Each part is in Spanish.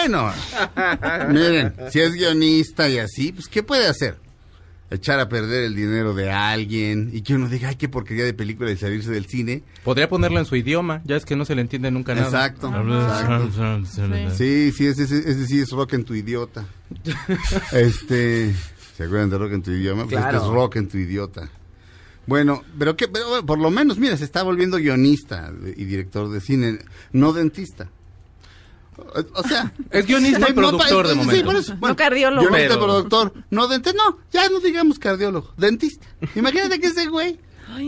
Bueno, miren, si es guionista y así, pues ¿qué puede hacer? Echar a perder el dinero de alguien y que uno diga, ay, qué porquería de película de salirse del cine. Podría ponerla en su idioma, ya es que no se le entiende nunca nada. Exacto. Sí, sí, es, sí es rock en tu idiota. este, ¿se acuerdan de rock en tu idioma? este es rock en tu idiota. Bueno, pero que por lo menos, mira, se está volviendo guionista y director de cine, no dentista. O sea, es guionista y pues, productor de momento. Sí, por no cardiólogo. No, dentista. No, ya no digamos cardiólogo. Dentista. Imagínate que ese güey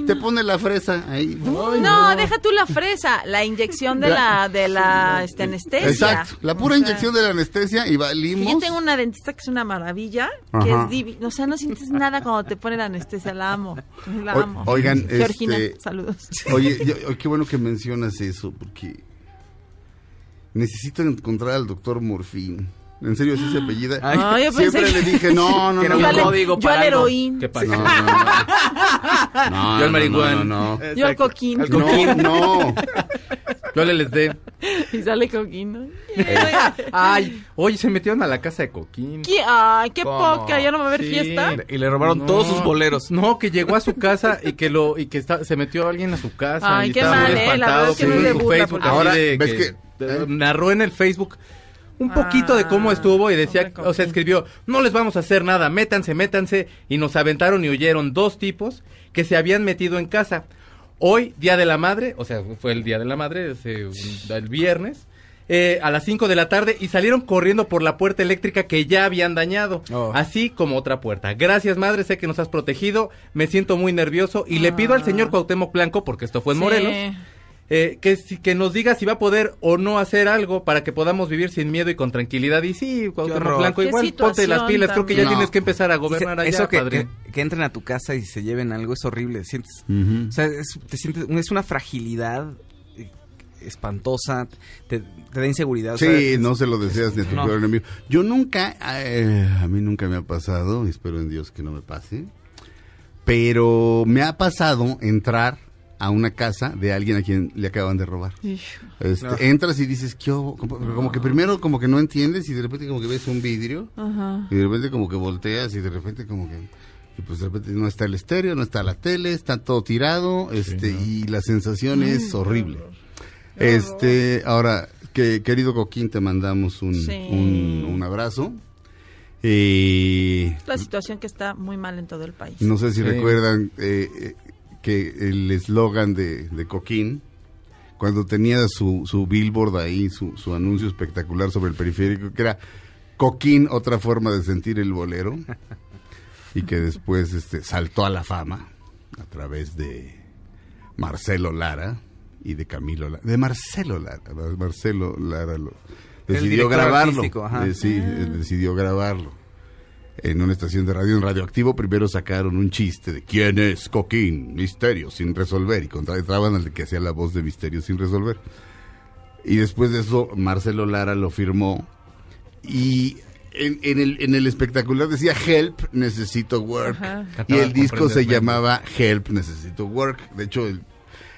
te pone la fresa ahí. no, deja tú la fresa, la inyección de la, de la este, anestesia. Exacto, la pura inyección de la anestesia y valimos. Yo tengo una dentista que es una maravilla, que es divina. O sea, no sientes nada cuando te pone la anestesia, la amo, la amo. oigan, Georgina, este, saludos. Oye, qué bueno que mencionas eso, porque necesito encontrar al doctor Morfín. En serio, es ese apellido? Ay, Siempre le dije, no, no, no. Era un código para yo al heroín. ¿Qué pasa? No, no, yo al marihuana. No, Yo al coquín. Al coquín. No, Yo les dé. Y sale coquín, Ay, oye, se metieron a la casa de coquín. Ay, qué poca, ya no va a haber fiesta. Y le robaron todos sus boleros. No, que llegó a su casa y que lo y que está, se metió alguien a su casa. Ay, y qué mal, eh. La verdad Ahora, ves que ¿Eh? narró en el Facebook un poquito de cómo ah, estuvo y decía, o sea, escribió, no les vamos a hacer nada, métanse, métanse, y nos aventaron y huyeron dos tipos que se habían metido en casa. Hoy, Día de la Madre, o sea, fue el Día de la Madre, el viernes, eh, a las 5 de la tarde y salieron corriendo por la puerta eléctrica que ya habían dañado, oh. así como otra puerta. Gracias, madre, sé que nos has protegido, me siento muy nervioso y le pido al señor ah. Cuauhtémoc Blanco, porque esto fue en Morelos, eh, que, que nos diga si va a poder o no hacer algo para que podamos vivir sin miedo y con tranquilidad. Y sí, Cuauhtémoc Blanco, igual ponte las pilas, creo que ya tienes que empezar a gobernar allá, Eso que, que, entren a tu casa y se lleven algo es horrible, sientes, es, una fragilidad eh, espantosa, te, da inseguridad. Sí, no se lo deseas ni a tu peor enemigo. Yo nunca, eh, a mí nunca me ha pasado, espero en Dios que no me pase, pero me ha pasado entrar a una casa de alguien a quien le acaban de robar. Este, ah. Entras y dices, ¿qué como, como, que primero como que no entiendes y de repente como que ves un vidrio y de repente como que volteas y de repente como que... Y pues de repente no está el estéreo, no está la tele, está todo tirado este, y la sensación es horrible. Este, ahora, que, querido Coquín, te mandamos un, abrazo. Eh, la situación que está muy mal en todo el país. No sé si recuerdan, eh, eh, que el eslogan de, Coquín, cuando tenía su, su billboard ahí, su, su, anuncio espectacular sobre el periférico, que era Coquín, otra forma de sentir el bolero, y que después este, saltó a la fama a través de Marcelo Lara y de Camilo Lara. De Marcelo Lara, Marcelo Lara lo, eh, ah. decidió grabarlo. sí decidió grabarlo en una estación de radio en Radioactivo, primero sacaron un chiste de quién es Coquín, Misterio sin resolver, y contrataban al que hacía la voz de Misterio sin resolver. Y después de eso, Marcelo Lara lo firmó. Y en, el, espectacular decía Help, necesito work. Y el disco se llamaba Help, necesito work. De hecho, el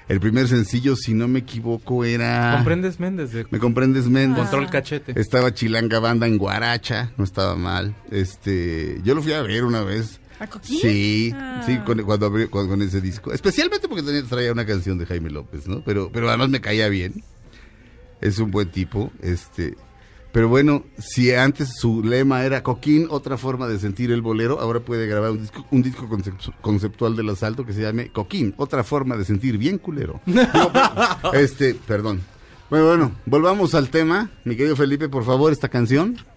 el primer sencillo, si no me equivoco, era... Comprendes Méndez. Me comprendes Méndez. Control cachete. Estaba Chilanga Banda en Guaracha, no estaba mal. Este, yo lo fui a ver una vez. ¿A Coquín? Sí, ah. sí, con, cuando abrió con, ese disco. Especialmente porque tenía, traía una canción de Jaime López, ¿no? Pero, pero además me caía bien. Es un buen tipo, este... Pero bueno, si antes su lema era Coquín, otra forma de sentir el bolero, ahora puede grabar un disco, un disco conceptual del asalto que se llame Coquín, otra forma de sentir bien culero. este, perdón. Bueno, bueno, volvamos al tema. Mi querido Felipe, por favor, esta canción.